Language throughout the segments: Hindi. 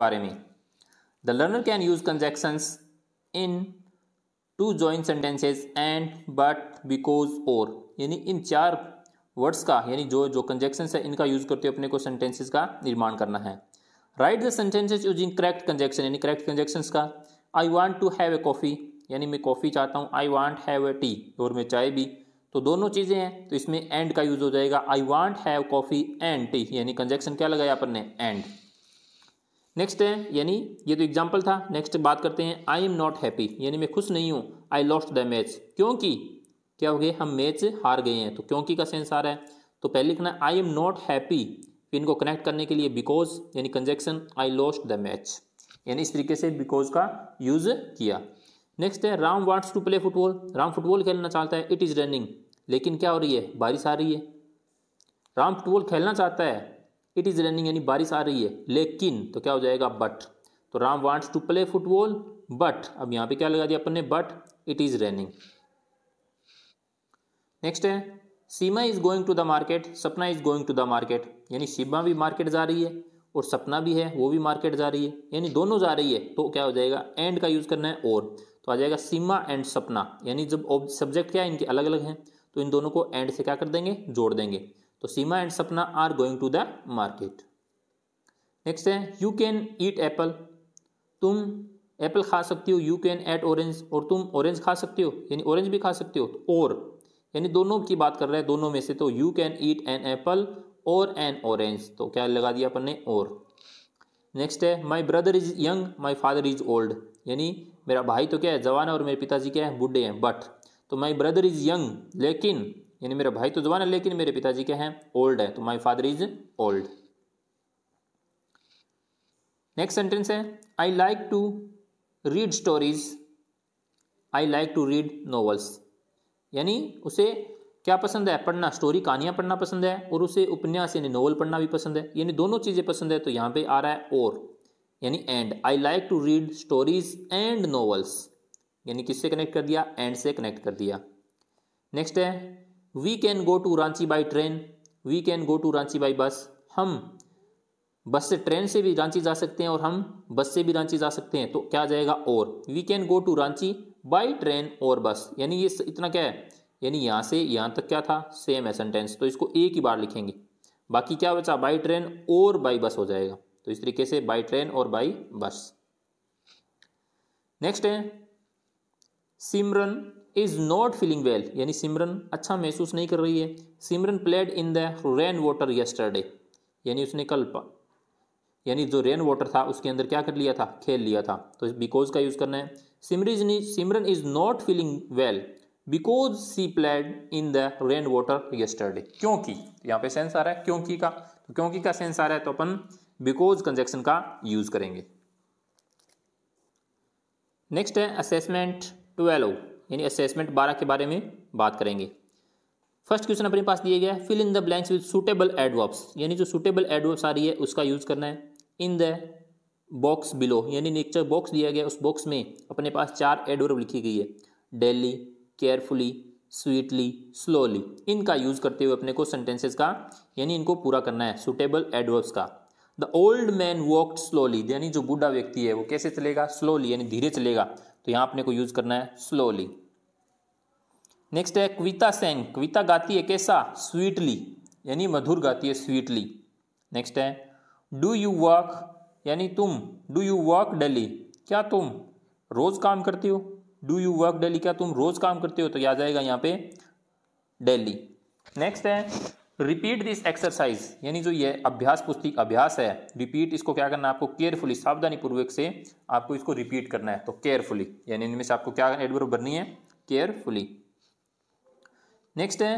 बारे में the learner can use conjunctions in to join sentences and but because और यानी इन चार वर्ड्स का यानी जो जो कंजेक्शंस है इनका यूज करते हुए अपने को सेंटेंसेज का निर्माण करना है write the sentences using correct conjunction यानी करेक्ट कंजेक्शंस का I want to have a coffee यानी मैं कॉफ़ी चाहता हूँ I want have a tea और मैं चाय भी तो दोनों चीज़ें हैं तो इसमें एंड का यूज़ हो जाएगा I want have coffee and tea यानी कंजेक्शन क्या लगाया अपन ने एंड नेक्स्ट है यानी ये तो एग्जाम्पल था नेक्स्ट बात करते हैं आई एम नॉट हैप्पी यानी मैं खुश नहीं हूँ आई लॉस्ट द मैच क्योंकि क्या हो गया हम मैच हार गए हैं तो क्योंकि का सेंस आ रहा है तो पहले लिखना आई एम नॉट हैप्पी फिर इनको कनेक्ट करने के लिए बिकॉज यानी conjunction I lost the match यानी इस तरीके से बिकॉज का यूज़ किया नेक्स्ट है Ram wants to play football Ram football खेलना चाहता है इट इज़ रनिंग लेकिन क्या हो रही है बारिश आ रही है राम फुटबॉल खेलना चाहता है इट इज़ रनिंग यानी बारिश आ रही है लेकिन तो क्या हो जाएगा बट तो Ram wants to play football but अब यहाँ पे क्या लगा दिया अपन ने but it is running next है Seema is going to the market Sapna is going to the market यानी सीमा भी मार्केट जा रही है और सपना भी है वो भी मार्केट जा रही है यानी दोनों जा रही है तो क्या हो जाएगा एंड का यूज़ करना है और तो आ जाएगा सीमा एंड सपना यानी जब सब्जेक्ट क्या है इनके अलग अलग हैं तो इन दोनों को एंड से क्या कर देंगे जोड़ देंगे तो Seema and Sapna are going to the market next है यू कैन ईट एप्पल तुम एप्पल खा सकती हो यू कैन एट ऑरेंज और तुम ऑरेंज खा सकते हो यानी ऑरेंज भी खा सकते हो तो और यानी दोनों की बात कर रहे हैं दोनों में से तो you can eat an apple और एन ऑरेंज तो क्या लगा दिया अपन ने और नेक्स्ट है my brother is young my father is old यानी मेरा भाई तो क्या है जवान है और मेरे पिताजी क्या है बुढ़े हैं बट तो माई ब्रदर इज़ यंग लेकिन यानी मेरा भाई तो जवान है लेकिन मेरे पिताजी क्या हैं ओल्ड तो है तो my father is old next sentence है I like to read stories I like to read novels यानी उसे क्या पसंद है पढ़ना स्टोरी कहानियाँ पढ़ना पसंद है और उसे उपन्यास यानी नॉवल पढ़ना भी पसंद है यानी दोनों चीज़ें पसंद है तो यहाँ पे आ रहा है और यानी and I like to read stories and novels यानी किससे कनेक्ट कर दिया एंड से कनेक्ट कर दिया नेक्स्ट है we can go to Ranchi by train we can go to Ranchi by bus हम बस से ट्रेन से भी रांची जा सकते हैं और हम बस से भी रांची जा सकते हैं तो क्या जाएगा और we can go to Ranchi by train और बस यानी ये इतना क्या है यानी यहाँ से यहाँ तक क्या था सेम है सेंटेंस तो इसको एक ही बार लिखेंगे बाकी क्या बचा बाई ट्रेन और बाई बस हो जाएगा तो इस तरीके से बाई ट्रेन और बाई बस नेक्स्ट है Simran is not feeling well यानी सिमरन अच्छा महसूस नहीं कर रही है Simran played in the rain water yesterday यानी उसने कल यानी जो रेन वाटर था उसके अंदर क्या कर लिया था खेल लिया था तो बिकॉज का यूज़ करना है सिमरिज Simran is not feeling well because she played in the rain water yesterday क्योंकि यहाँ पे सेंस आ रहा है क्योंकि का तो क्योंकि का सेंस आ रहा है तो अपन बिकॉज कंजेक्शन का यूज़ करेंगे नेक्स्ट है असेसमेंट ट्वेल्व यानी असेसमेंट बारह के बारे में बात करेंगे फर्स्ट क्वेश्चन अपने पास दिया गया है fill in the blanks with suitable adverbs यानी जो सुटेबल एडवर्ब्स आ रही है उसका यूज़ करना है इन द बॉक्स बिलो यानी नेक्चर बॉक्स दिया गया उस बॉक्स में अपने पास चार एडवर्ब लिखी गई है डेली केयरफुली स्वीटली स्लोली इनका यूज़ करते हुए अपने को सेंटेंसेस का यानी इनको पूरा करना है सुटेबल एडवर्ब्स का the old man walk slowly यानी जो बूढ़ा व्यक्ति है वो कैसे चलेगा स्लोली यानी धीरे चलेगा तो यहाँ अपने को यूज़ करना है स्लोली नेक्स्ट है कविता सेंग कविता गाती है कैसा स्वीटली यानी मधुर गाती है स्वीटली नेक्स्ट है डू यू वर्क यानी तुम डू यू वर्क डेली क्या तुम रोज़ काम करते हो डू यू वर्क डेली क्या तुम रोज़ काम करते हो तो याद आएगा यहाँ पे डेली नेक्स्ट है रिपीट दिस एक्सरसाइज यानी जो ये अभ्यास पुस्तिक अभ्यास है रिपीट इसको क्या करना है आपको केयरफुली सावधानी पूर्वक से आपको इसको रिपीट करना है तो केयरफुली यानी इनमें से आपको क्या एडवर्ब बननी है केयरफुली नेक्स्ट है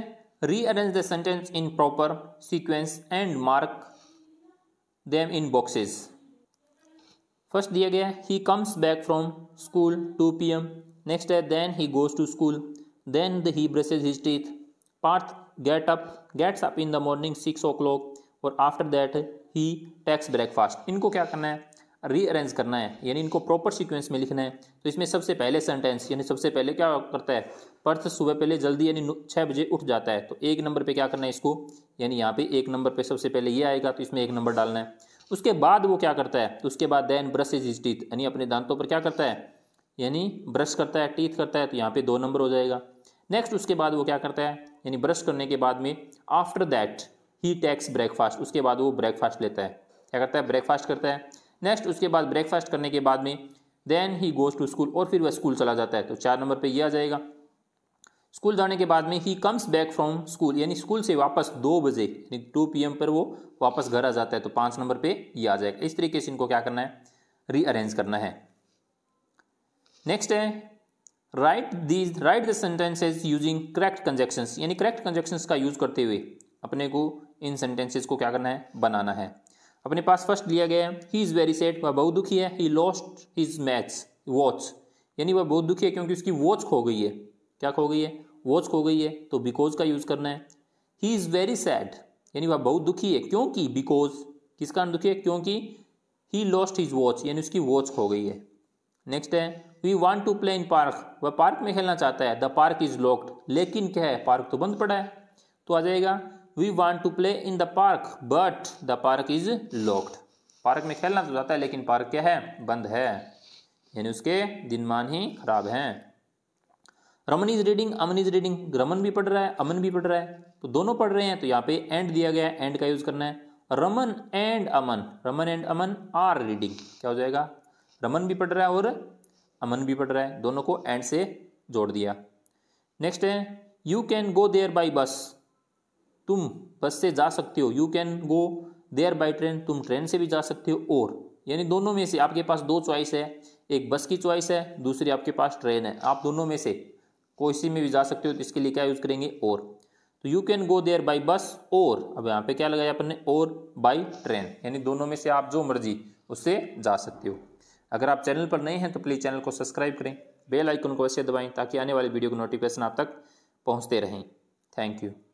rearrange the sentence in proper sequence and mark them in boxes first दिया गया he comes back from school to P M next है then he goes to school then he brushes his teeth Parth get up gets up in the morning six o'clock और after that he takes breakfast इनको क्या करना है रीअरेंज करना है यानी इनको प्रॉपर सीक्वेंस में लिखना है तो इसमें सबसे पहले सेंटेंस यानी सबसे पहले क्या करता है पर्थ सुबह पहले जल्दी यानी छः बजे उठ जाता है तो एक नंबर पे क्या करना है इसको यानी यहाँ पे एक नंबर पे सबसे पहले ये आएगा तो इसमें एक नंबर डालना है उसके बाद वो क्या करता है तो उसके बाद दैन ब्रशेज इज टीथ यानी अपने दांतों पर क्या करता है यानी ब्रश करता है टीथ करता है तो यहाँ पर दो नंबर हो जाएगा नेक्स्ट उसके बाद वो क्या करता है यानी ब्रश करने के बाद में after that he takes breakfast उसके बाद वो ब्रेकफास्ट लेता है क्या करता है ब्रेकफास्ट करता है नेक्स्ट उसके बाद ब्रेकफास्ट करने के बाद में then he goes to school और फिर वह स्कूल चला जाता है तो चार नंबर पर यह आ जाएगा स्कूल जाने के बाद में he comes back from school यानी स्कूल से वापस दो बजे यानी टू पी पर वो वापस घर आ जाता है तो पाँच नंबर पे ये आ जाएगा इस तरीके से इनको क्या करना है रीअरेंज करना है नेक्स्ट है write these write the sentences using correct conjunctions यानी करेक्ट कंजेक्शंस का यूज करते हुए अपने को इन सेंटेंसेज को क्या करना है बनाना है अपने पास फर्स्ट लिया गया है ही इज़ वेरी सेट वह बहुत दुखी है he lost his match watch यानी वह बहुत दुखी है क्योंकि उसकी वॉच खो गई है क्या खो गई है वॉच खो गई है तो बिकॉज का यूज़ करना है ही इज़ वेरी सैड यानी वह बहुत दुखी है क्योंकि बिकॉज किस कारण दुखी है क्योंकि ही लॉस्ट हिज वॉच यानी उसकी वॉच खो गई है नेक्स्ट है we want to play in park वह पार्क में खेलना चाहता है द पार्क इज लॉक्ड लेकिन क्या है पार्क तो बंद पड़ा है तो आ जाएगा we want to play in the park but the park is locked park में खेलना तो चाहता है लेकिन पार्क क्या है बंद है यानी उसके दिनमान ही खराब हैं Raman is reading Aman is reading Raman भी पढ़ रहा है अमन भी पढ़ रहा है तो दोनों पढ़ रहे हैं तो यहाँ पे एंड दिया गया है एंड का यूज़ करना है Raman and Aman Raman and Aman are reading क्या हो जाएगा रमन भी पढ़ रहा है और अमन भी पढ़ रहा है दोनों को एंड से जोड़ दिया नेक्स्ट है you can go there by bus तुम बस से जा सकते हो you can go there by train तुम ट्रेन से भी जा सकते हो और यानी दोनों में से आपके पास दो चॉइस है एक बस की चॉइस है दूसरी आपके पास ट्रेन है आप दोनों में से कोई में भी जा सकते हो तो इसके लिए क्या यूज़ करेंगे और तो you can go there by bus और अब यहाँ पे क्या लगाया अपन ने और बाई ट्रेन यानी दोनों में से आप जो मर्जी उससे जा सकते हो अगर आप चैनल पर नए हैं तो प्लीज़ चैनल को सब्सक्राइब करें बेल आइकन को ऐसे दबाएं ताकि आने वाली वीडियो की नोटिफिकेशन आप तक पहुंचते रहें थैंक यू